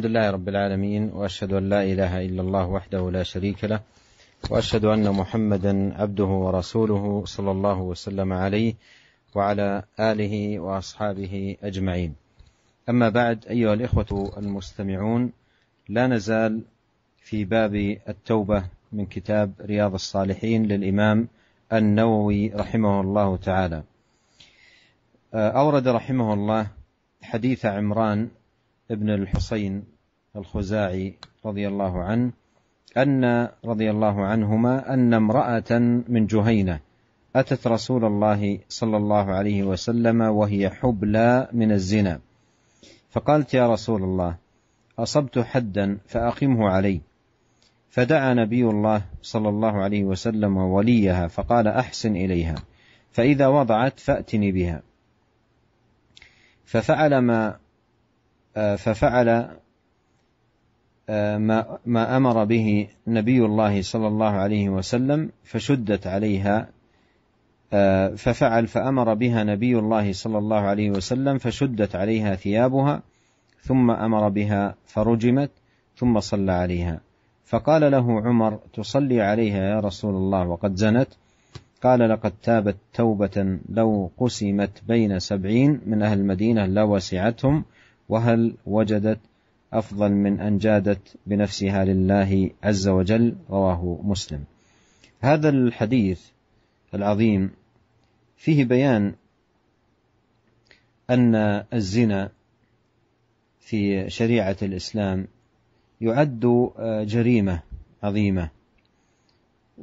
الحمد لله رب العالمين واشهد ان لا اله الا الله وحده لا شريك له واشهد ان محمدا عبده ورسوله صلى الله وسلم عليه وعلى اله واصحابه اجمعين. اما بعد ايها الاخوه المستمعون لا نزال في باب التوبه من كتاب رياض الصالحين للامام النووي رحمه الله تعالى. اورد رحمه الله حديث عمران ابن الحسين الخزاعي رضي الله عنه أن رضي الله عنهما أن امرأة من جهينة أتت رسول الله صلى الله عليه وسلم وهي حبلى من الزنا فقالت يا رسول الله أصبت حدا فأقمه علي فدعا نبي الله صلى الله عليه وسلم وليها فقال أحسن إليها فإذا وضعت فأتني بها ففعل ما ففعل آه، ما ما امر به نبي الله صلى الله عليه وسلم فشدت عليها آه، ففعل فامر بها نبي الله صلى الله عليه وسلم فشدت عليها ثيابها ثم امر بها فرجمت ثم صلى عليها فقال له عمر تصلي عليها يا رسول الله وقد زنت قال لقد تابت توبه لو قسمت بين سبعين من اهل المدينه لوسعتهم لو وهل وجدت أفضل من أن جادت بنفسها لله عز وجل رواه مسلم هذا الحديث العظيم فيه بيان أن الزنا في شريعة الإسلام يعد جريمة عظيمة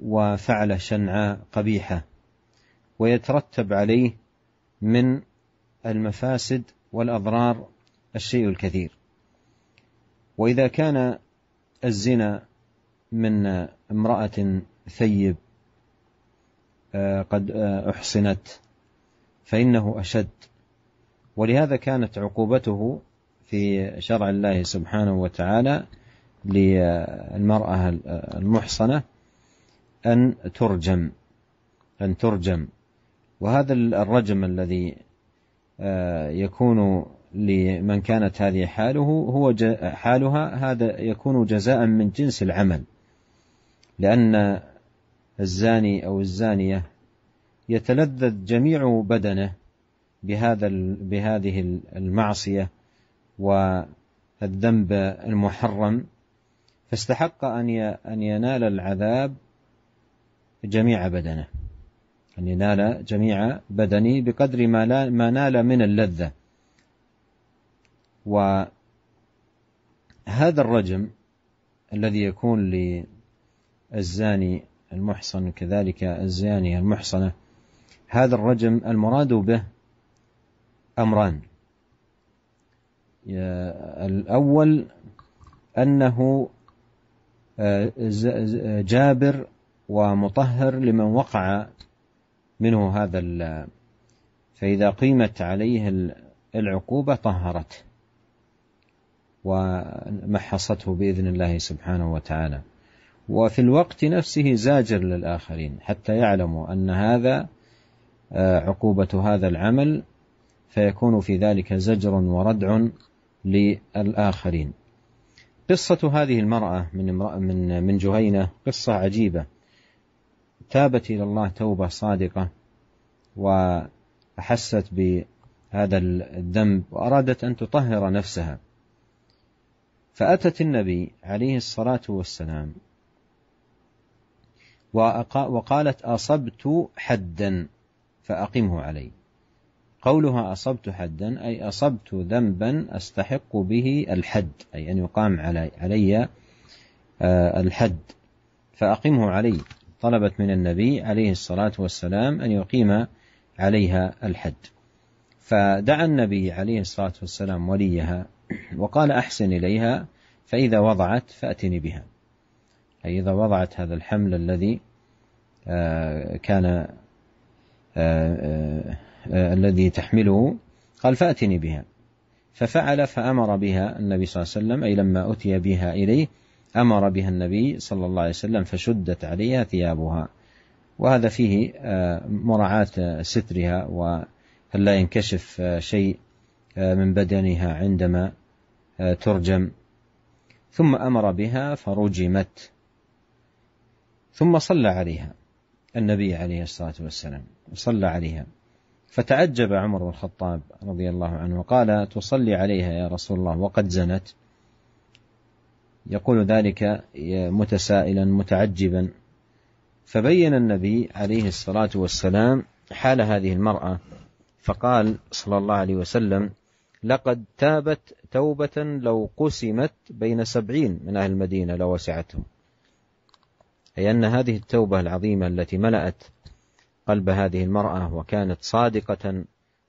وفعلة شنعاء قبيحة ويترتب عليه من المفاسد والأضرار الشيء الكثير واذا كان الزنا من امراه ثيب آه، قد آه، احصنت فانه اشد ولهذا كانت عقوبته في شرع الله سبحانه وتعالى للمراه المحصنه ان ترجم ان ترجم وهذا الرجم الذي آه، يكون لمن كانت هذه حاله هو حالها هذا يكون جزاء من جنس العمل لأن الزاني أو الزانية يتلذذ جميع بدنه بهذا بهذه المعصية والذنب المحرم فاستحق أن أن ينال العذاب جميع بدنه أن ينال جميع بدنه بقدر ما, ما نال من اللذة وهذا الرجم الذي يكون للزاني المحصن كذلك الزانية المحصنة هذا الرجم المراد به أمران الأول أنه آه، جابر ومطهر لمن وقع منه هذا فإذا قيمت عليه العقوبة طهرته ومحصته باذن الله سبحانه وتعالى. وفي الوقت نفسه زاجر للاخرين حتى يعلموا ان هذا آه، عقوبه هذا العمل فيكون في ذلك زجر وردع للاخرين. قصة هذه المرأة من امرأة من من جهينة قصة عجيبة. تابت إلى الله توبة صادقة وأحست بهذا الذنب وأرادت أن تطهر نفسها فأتت النبي عليه الصلاة والسلام وقالت أصبت حدا فأقمه علي قولها أصبت حدا أي أصبت ذنبا أستحق به الحد أي أن يقام علي, علي آه، الحد فأقمه علي طلبت من النبي عليه الصلاة والسلام أن يقيم عليها الحد فدعا النبي عليه الصلاة والسلام وليها وقال أحسن إليها فإذا وضعت فأتني بها أي إذا وضعت هذا الحمل الذي آه، كان آه، آه، الذي تحمله قال فأتني بها ففعل فأمر بها النبي صلى الله عليه وسلم أي لما أتي بها إليه أمر بها النبي صلى الله عليه وسلم فشدت عليها ثيابها وهذا فيه مراعاة سترها وأن لا ينكشف شيء من بدنها عندما ترجم ثم امر بها فرجمت ثم صلى عليها النبي عليه الصلاه والسلام صلى عليها فتعجب عمر بن الخطاب رضي الله عنه وقال تصلي عليها يا رسول الله وقد زنت يقول ذلك متسائلا متعجبا فبين النبي عليه الصلاه والسلام حال هذه المراه فقال صلى الله عليه وسلم لقد تابت توبة لو قسمت بين سبعين من أهل المدينة لوسعتهم أي أن هذه التوبة العظيمة التي ملأت قلب هذه المرأة وكانت صادقة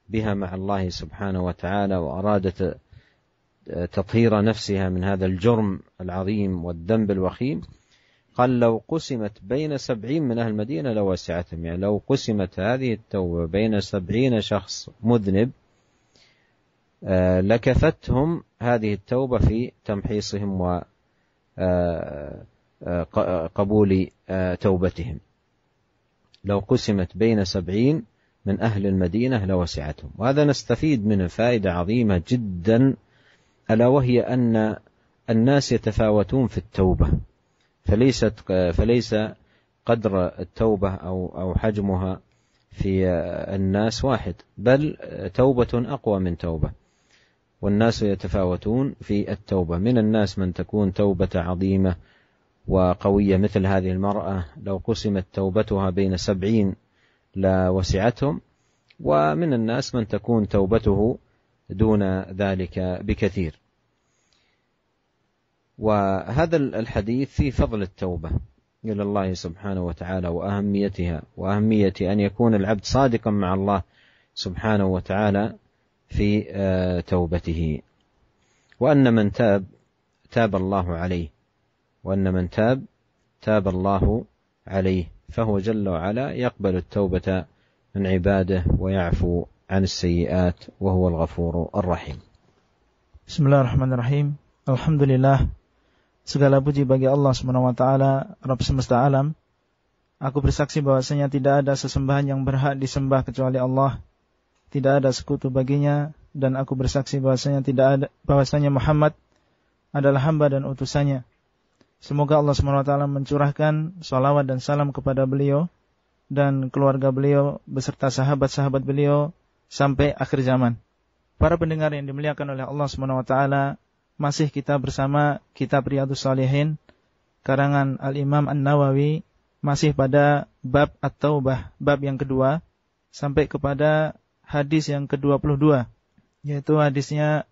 بها مع الله سبحانه وتعالى وأرادت تطهير نفسها من هذا الجرم العظيم والذنب الوخيم قال لو قسمت بين سبعين من أهل المدينة لوسعتهم يعني لو قسمت هذه التوبة بين سبعين شخص مذنب آه، لكفتهم هذه التوبة في تمحيصهم و آه، آه، قبول توبتهم لو قسمت بين سبعين من أهل المدينة لوسعتهم وهذا نستفيد منه فائدة عظيمة جدا ألا وهي أن الناس يتفاوتون في التوبة فليست فليس قدر التوبة أو أو حجمها في الناس واحد بل توبة أقوى من توبة والناس يتفاوتون في التوبة من الناس من تكون توبة عظيمة وقوية مثل هذه المرأة لو قسمت توبتها بين سبعين لوسعتهم ومن الناس من تكون توبته دون ذلك بكثير وهذا الحديث في فضل التوبة إلى الله سبحانه وتعالى وأهميتها وأهمية أن يكون العبد صادقا مع الله سبحانه وتعالى في آه، توبته وأن من تاب تاب الله عليه وأن من تاب تاب الله عليه فهو جل وعلا يقبل التوبة من عباده ويعفو عن السيئات وهو الغفور الرحيم بسم الله الرحمن الرحيم الحمد لله Segala puji bagi Allah Subhanahu wa taala, Rabb semesta alam. Aku bersaksi bahwasanya tidak ada sesembahan yang berhak disembah kecuali Allah. tidak ada sekutu baginya dan aku bersaksi bahwasanya tidak ada bahwasanya Muhammad adalah hamba dan utusannya. Semoga Allah SWT mencurahkan salawat dan salam kepada beliau dan keluarga beliau beserta sahabat-sahabat beliau sampai akhir zaman. Para pendengar yang dimuliakan oleh Allah SWT masih kita bersama kitab Riyadus Salihin karangan Al-Imam An-Nawawi masih pada bab At-Taubah, bab yang kedua sampai kepada hadis yang ke-22 yaitu hadisnya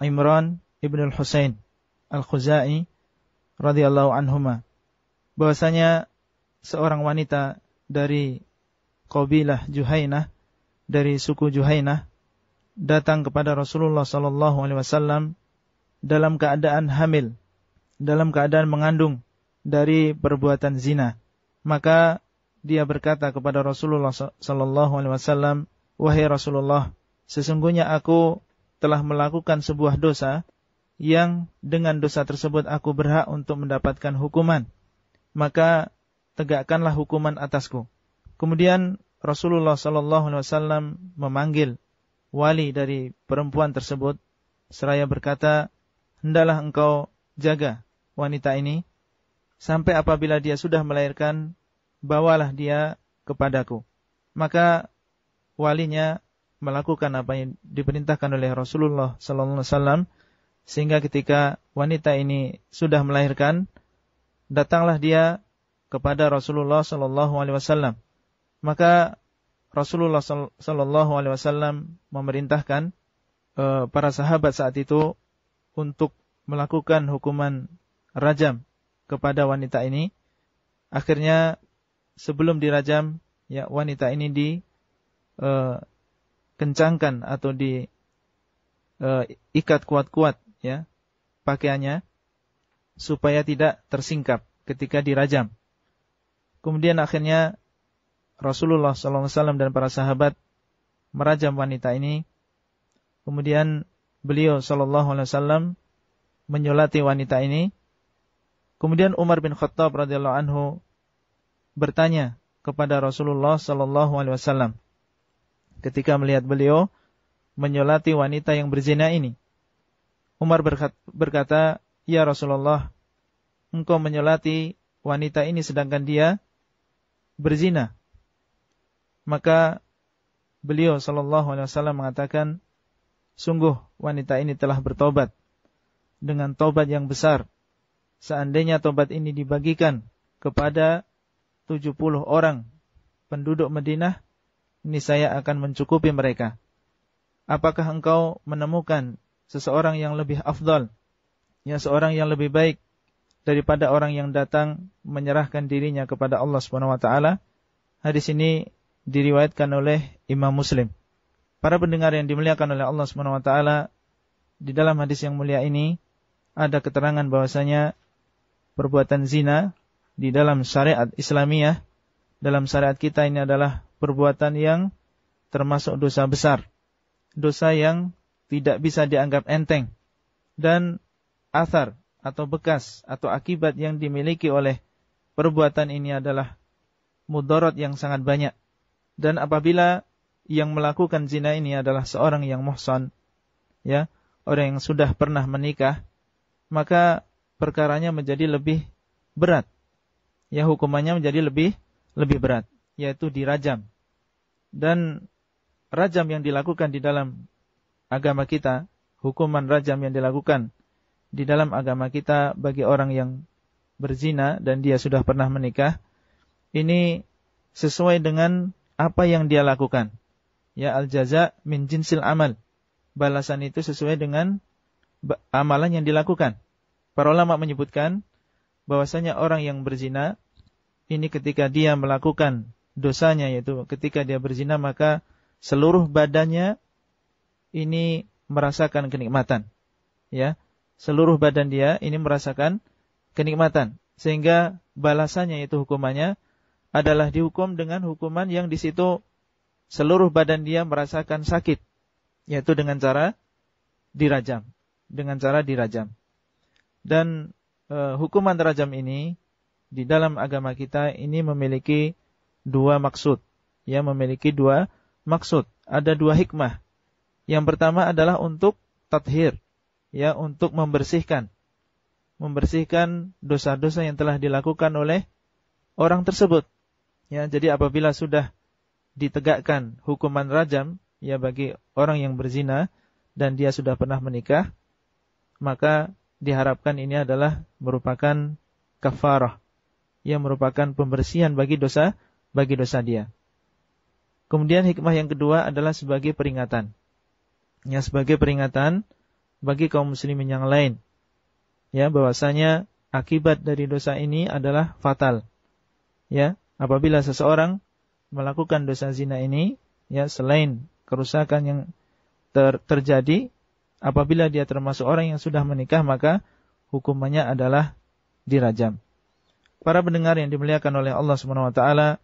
Imran Ibnu al Husain Al-Khuzai radhiyallahu anhuma bahwasanya seorang wanita dari kabilah Juhainah dari suku Juhainah datang kepada Rasulullah sallallahu alaihi wasallam dalam keadaan hamil dalam keadaan mengandung dari perbuatan zina maka dia berkata kepada Rasulullah sallallahu alaihi wasallam Wahai Rasulullah, sesungguhnya aku telah melakukan sebuah dosa yang dengan dosa tersebut aku berhak untuk mendapatkan hukuman. Maka tegakkanlah hukuman atasku. Kemudian Rasulullah Shallallahu Alaihi Wasallam memanggil wali dari perempuan tersebut seraya berkata, hendalah engkau jaga wanita ini sampai apabila dia sudah melahirkan, bawalah dia kepadaku. Maka walinya melakukan apa yang diperintahkan oleh Rasulullah sallallahu alaihi wasallam sehingga ketika wanita ini sudah melahirkan datanglah dia kepada Rasulullah sallallahu alaihi wasallam maka Rasulullah sallallahu alaihi wasallam memerintahkan e, para sahabat saat itu untuk melakukan hukuman rajam kepada wanita ini akhirnya sebelum dirajam ya wanita ini di Eh, kencangkan atau diikat eh, kuat-kuat ya pakaiannya supaya tidak tersingkap ketika dirajam. Kemudian akhirnya Rasulullah SAW dan para sahabat merajam wanita ini. Kemudian beliau SAW menyolati wanita ini. Kemudian Umar bin Khattab radhiyallahu anhu bertanya kepada Rasulullah SAW, ketika melihat beliau menyolati wanita yang berzina ini. Umar berkata, Ya Rasulullah, engkau menyolati wanita ini sedangkan dia berzina. Maka beliau Shallallahu Alaihi Wasallam mengatakan, sungguh wanita ini telah bertobat dengan tobat yang besar. Seandainya tobat ini dibagikan kepada 70 orang penduduk Madinah, ini saya akan mencukupi mereka. Apakah engkau menemukan seseorang yang lebih afdol, yang seorang yang lebih baik daripada orang yang datang menyerahkan dirinya kepada Allah Subhanahu wa taala? Hadis ini diriwayatkan oleh Imam Muslim. Para pendengar yang dimuliakan oleh Allah Subhanahu wa taala, di dalam hadis yang mulia ini ada keterangan bahwasanya perbuatan zina di dalam syariat Islamiah dalam syariat kita ini adalah perbuatan yang termasuk dosa besar. Dosa yang tidak bisa dianggap enteng. Dan asar atau bekas atau akibat yang dimiliki oleh perbuatan ini adalah mudarat yang sangat banyak. Dan apabila yang melakukan zina ini adalah seorang yang mohson, ya, orang yang sudah pernah menikah, maka perkaranya menjadi lebih berat. Ya, hukumannya menjadi lebih lebih berat, yaitu dirajam. Dan rajam yang dilakukan di dalam agama kita, hukuman rajam yang dilakukan di dalam agama kita bagi orang yang berzina dan dia sudah pernah menikah, ini sesuai dengan apa yang dia lakukan. Ya al-jaza min jinsil amal. Balasan itu sesuai dengan amalan yang dilakukan. Para ulama menyebutkan bahwasanya orang yang berzina ini ketika dia melakukan dosanya yaitu ketika dia berzina maka seluruh badannya ini merasakan kenikmatan. Ya, seluruh badan dia ini merasakan kenikmatan sehingga balasannya itu hukumannya adalah dihukum dengan hukuman yang di situ seluruh badan dia merasakan sakit yaitu dengan cara dirajam dengan cara dirajam dan e, hukuman rajam ini di dalam agama kita ini memiliki dua maksud. Ya, memiliki dua maksud. Ada dua hikmah. Yang pertama adalah untuk tathir, ya, untuk membersihkan. Membersihkan dosa-dosa yang telah dilakukan oleh orang tersebut. Ya, jadi apabila sudah ditegakkan hukuman rajam ya bagi orang yang berzina dan dia sudah pernah menikah, maka diharapkan ini adalah merupakan kafarah yang merupakan pembersihan bagi dosa bagi dosa dia. Kemudian hikmah yang kedua adalah sebagai peringatan. Ya, sebagai peringatan bagi kaum muslimin yang lain. Ya, bahwasanya akibat dari dosa ini adalah fatal. Ya, apabila seseorang melakukan dosa zina ini, ya selain kerusakan yang ter terjadi apabila dia termasuk orang yang sudah menikah maka hukumannya adalah dirajam para pendengar yang dimuliakan oleh Allah Subhanahu wa taala,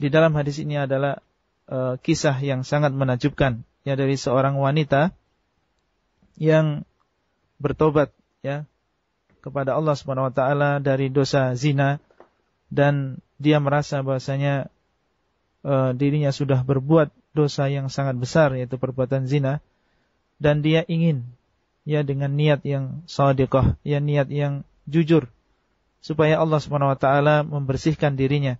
di dalam hadis ini adalah e, kisah yang sangat menakjubkan ya dari seorang wanita yang bertobat ya kepada Allah Subhanahu wa taala dari dosa zina dan dia merasa bahasanya e, dirinya sudah berbuat dosa yang sangat besar yaitu perbuatan zina dan dia ingin ya dengan niat yang shadiqah ya niat yang jujur supaya Allah Subhanahu wa taala membersihkan dirinya.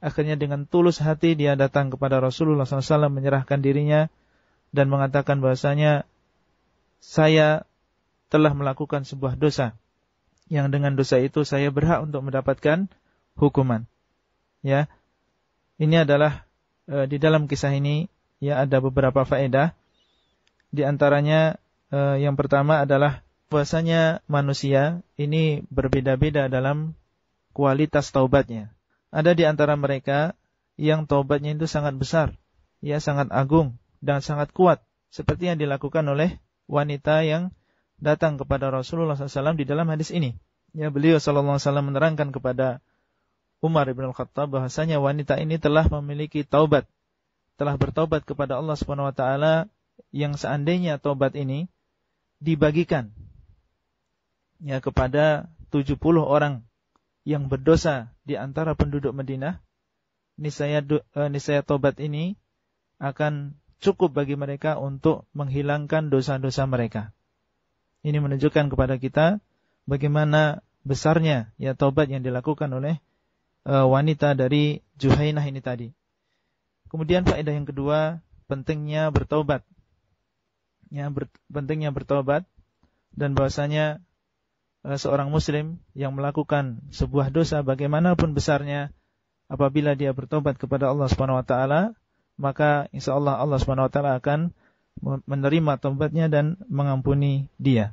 Akhirnya dengan tulus hati dia datang kepada Rasulullah SAW menyerahkan dirinya dan mengatakan bahasanya saya telah melakukan sebuah dosa yang dengan dosa itu saya berhak untuk mendapatkan hukuman. Ya. Ini adalah e, di dalam kisah ini ya ada beberapa faedah. Di antaranya e, yang pertama adalah bahwasanya manusia ini berbeda-beda dalam kualitas taubatnya. Ada di antara mereka yang taubatnya itu sangat besar, ya sangat agung dan sangat kuat, seperti yang dilakukan oleh wanita yang datang kepada Rasulullah SAW di dalam hadis ini. Ya beliau SAW menerangkan kepada Umar al Khattab bahasanya wanita ini telah memiliki taubat, telah bertaubat kepada Allah Subhanahu Wa Taala yang seandainya taubat ini dibagikan ya kepada 70 orang yang berdosa di antara penduduk Madinah, niscaya eh, niscaya tobat ini akan cukup bagi mereka untuk menghilangkan dosa-dosa mereka. Ini menunjukkan kepada kita bagaimana besarnya ya tobat yang dilakukan oleh eh, wanita dari Juhainah ini tadi. Kemudian faedah yang kedua, pentingnya bertobat. Ya, ber, pentingnya bertobat dan bahwasanya Eh, seorang muslim yang melakukan sebuah dosa bagaimanapun besarnya apabila dia bertobat kepada Allah Subhanahu wa taala maka insyaallah Allah Subhanahu wa taala akan menerima tobatnya dan mengampuni dia.